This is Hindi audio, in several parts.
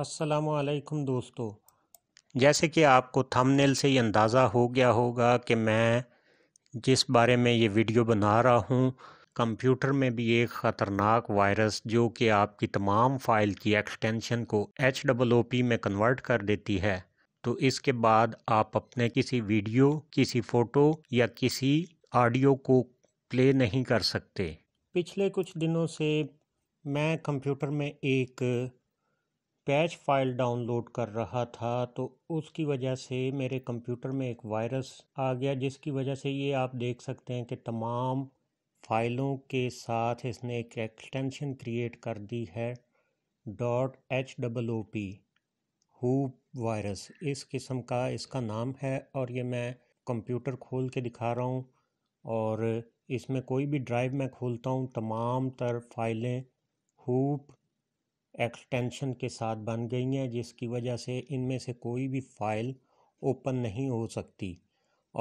असलकुम दोस्तों जैसे कि आपको थंबनेल से ही अंदाज़ा हो गया होगा कि मैं जिस बारे में ये वीडियो बना रहा हूँ कंप्यूटर में भी एक ख़तरनाक वायरस जो कि आपकी तमाम फ़ाइल की एक्सटेंशन को एच डबल ओ पी में कन्वर्ट कर देती है तो इसके बाद आप अपने किसी वीडियो किसी फ़ोटो या किसी ऑडियो को प्ले नहीं कर सकते पिछले कुछ दिनों से मैं कंप्यूटर में एक पैच फाइल डाउनलोड कर रहा था तो उसकी वजह से मेरे कंप्यूटर में एक वायरस आ गया जिसकी वजह से ये आप देख सकते हैं कि तमाम फाइलों के साथ इसने एक एक्सटेंशन क्रिएट कर दी है dot H double O P हु वायरस इस किस्म का इसका नाम है और ये मैं कंप्यूटर खोल के दिखा रहा हूँ और इसमें कोई भी ड्राइव मैं खोलता हूँ तमाम तर फाइलें हुप एक्सटेंशन के साथ बन गई हैं जिसकी वजह से इनमें से कोई भी फ़ाइल ओपन नहीं हो सकती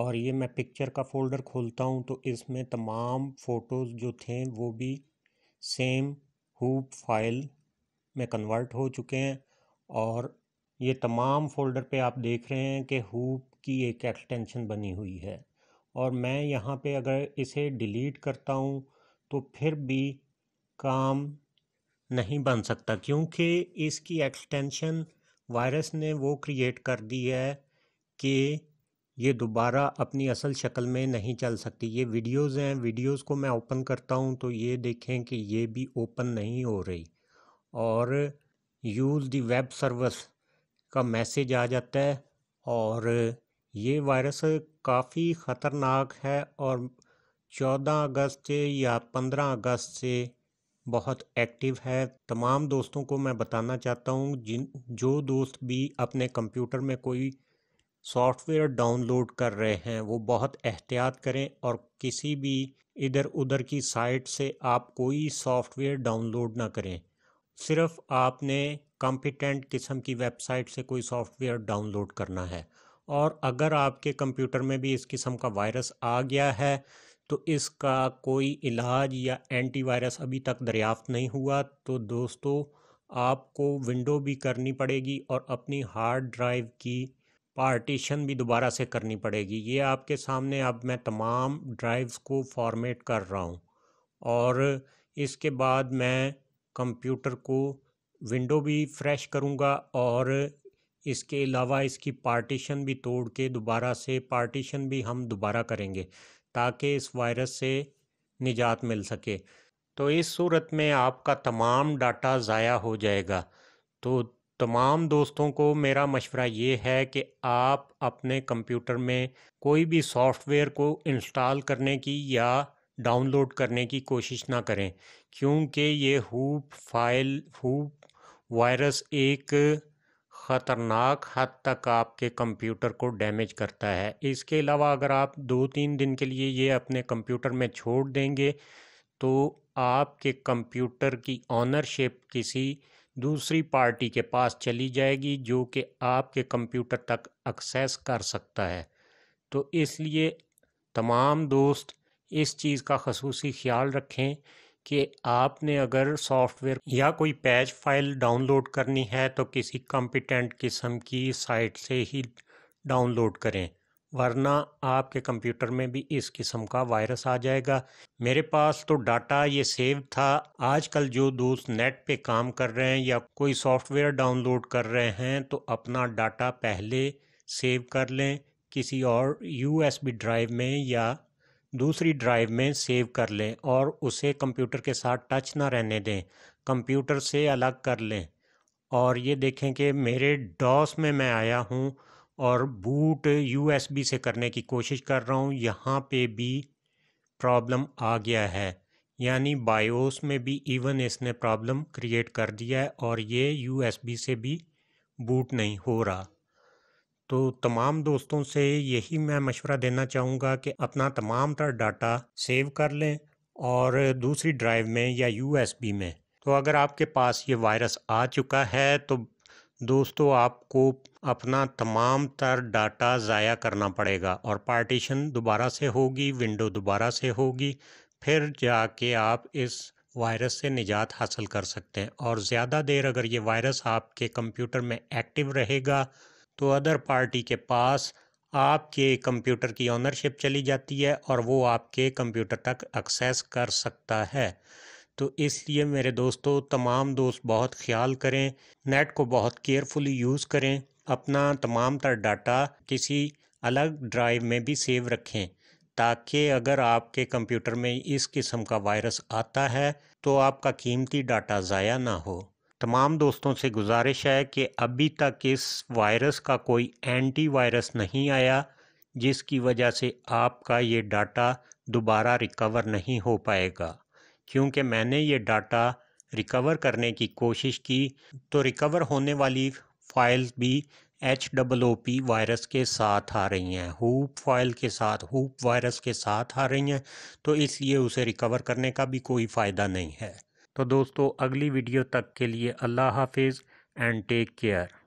और ये मैं पिक्चर का फ़ोल्डर खोलता हूँ तो इसमें तमाम फ़ोटोज़ जो थे वो भी सेम हुप फाइल में कन्वर्ट हो चुके हैं और ये तमाम फ़ोल्डर पे आप देख रहे हैं कि हुप की एक एक्सटेंशन बनी हुई है और मैं यहाँ पे अगर इसे डिलीट करता हूँ तो फिर भी काम नहीं बन सकता क्योंकि इसकी एक्सटेंशन वायरस ने वो क्रिएट कर दी है कि ये दोबारा अपनी असल शक्ल में नहीं चल सकती ये वीडियोस हैं वीडियोस को मैं ओपन करता हूँ तो ये देखें कि ये भी ओपन नहीं हो रही और यूज़ दी वेब सर्विस का मैसेज आ जाता है और ये वायरस काफ़ी ख़तरनाक है और चौदह अगस्त से या पंद्रह अगस्त से बहुत एक्टिव है तमाम दोस्तों को मैं बताना चाहता हूँ जिन जो दोस्त भी अपने कंप्यूटर में कोई सॉफ्टवेयर डाउनलोड कर रहे हैं वो बहुत एहतियात करें और किसी भी इधर उधर की साइट से आप कोई सॉफ्टवेयर डाउनलोड ना करें सिर्फ आपने कॉम्पिटेंट किस्म की वेबसाइट से कोई सॉफ्टवेयर डाउनलोड करना है और अगर आपके कंप्यूटर में भी इस किस्म का वायरस आ गया है तो इसका कोई इलाज या एंटीवायरस अभी तक दरियाफ्त नहीं हुआ तो दोस्तों आपको विंडो भी करनी पड़ेगी और अपनी हार्ड ड्राइव की पार्टीशन भी दोबारा से करनी पड़ेगी ये आपके सामने अब मैं तमाम ड्राइव्स को फॉर्मेट कर रहा हूँ और इसके बाद मैं कंप्यूटर को विंडो भी फ्रेश करूँगा और इसके अलावा इसकी पार्टीशन भी तोड़ के दोबारा से पार्टीशन भी हम दोबारा करेंगे ताकि इस वायरस से निजात मिल सके तो इस सूरत में आपका तमाम डाटा ज़ाया हो जाएगा तो तमाम दोस्तों को मेरा मशवरा ये है कि आप अपने कंप्यूटर में कोई भी सॉफ्टवेयर को इंस्टॉल करने की या डाउनलोड करने की कोशिश ना करें क्योंकि ये हूप फाइल हूप वायरस एक ख़तरनाक हद तक आपके कंप्यूटर को डैमेज करता है इसके अलावा अगर आप दो तीन दिन के लिए ये अपने कंप्यूटर में छोड़ देंगे तो आपके कंप्यूटर की ऑनरशिप किसी दूसरी पार्टी के पास चली जाएगी जो कि आपके कंप्यूटर तक एक्सेस कर सकता है तो इसलिए तमाम दोस्त इस चीज़ का खसूसी ख्याल रखें कि आपने अगर सॉफ्टवेयर या कोई पैच फाइल डाउनलोड करनी है तो किसी कॉम्पिटेंट किस्म की साइट से ही डाउनलोड करें वरना आपके कंप्यूटर में भी इस किस्म का वायरस आ जाएगा मेरे पास तो डाटा ये सेव था आजकल जो दोस्त नेट पे काम कर रहे हैं या कोई सॉफ्टवेयर डाउनलोड कर रहे हैं तो अपना डाटा पहले सेव कर लें किसी और यूएसबी ड्राइव में या दूसरी ड्राइव में सेव कर लें और उसे कंप्यूटर के साथ टच ना रहने दें कंप्यूटर से अलग कर लें और ये देखें कि मेरे डॉस में मैं आया हूँ और बूट यूएसबी से करने की कोशिश कर रहा हूँ यहाँ पे भी प्रॉब्लम आ गया है यानी बायोस में भी इवन इसने प्रॉब्लम क्रिएट कर दिया है और ये यूएसबी से भी बूट नहीं हो रहा तो तमाम दोस्तों से यही मैं मशवरा देना चाहूँगा कि अपना तमाम तर डाटा सेव कर लें और दूसरी ड्राइव में या यू में तो अगर आपके पास ये वायरस आ चुका है तो दोस्तों आपको अपना तमाम तर डाटा ज़ाया करना पड़ेगा और पार्टीशन दोबारा से होगी विंडो दोबारा से होगी फिर जाके आप इस वायरस से निजात हासिल कर सकते हैं और ज़्यादा देर अगर ये वायरस आपके कंप्यूटर में एक्टिव रहेगा तो अदर पार्टी के पास आपके कंप्यूटर की ऑनरशिप चली जाती है और वो आपके कंप्यूटर तक एक्सेस कर सकता है तो इसलिए मेरे दोस्तों तमाम दोस्त बहुत ख्याल करें नेट को बहुत केयरफुली यूज़ करें अपना तमाम तर डाटा किसी अलग ड्राइव में भी सेव रखें ताकि अगर आपके कंप्यूटर में इस किस्म का वायरस आता है तो आपका कीमती डाटा ज़ाया ना हो तमाम दोस्तों से गुजारिश है कि अभी तक इस वायरस का कोई एंटी वायरस नहीं आया जिसकी वजह से आपका ये डाटा दोबारा रिकवर नहीं हो पाएगा क्योंकि मैंने ये डाटा रिकवर करने की कोशिश की तो रिकवर होने वाली फाइल्स भी H double O P virus के साथ आ रही हैं हुप फाइल के साथ हुप वायरस के साथ आ रही हैं तो इसलिए उसे रिकवर करने का भी कोई फ़ायदा नहीं है तो दोस्तों अगली वीडियो तक के लिए अल्लाह हाफिज़ एंड टेक केयर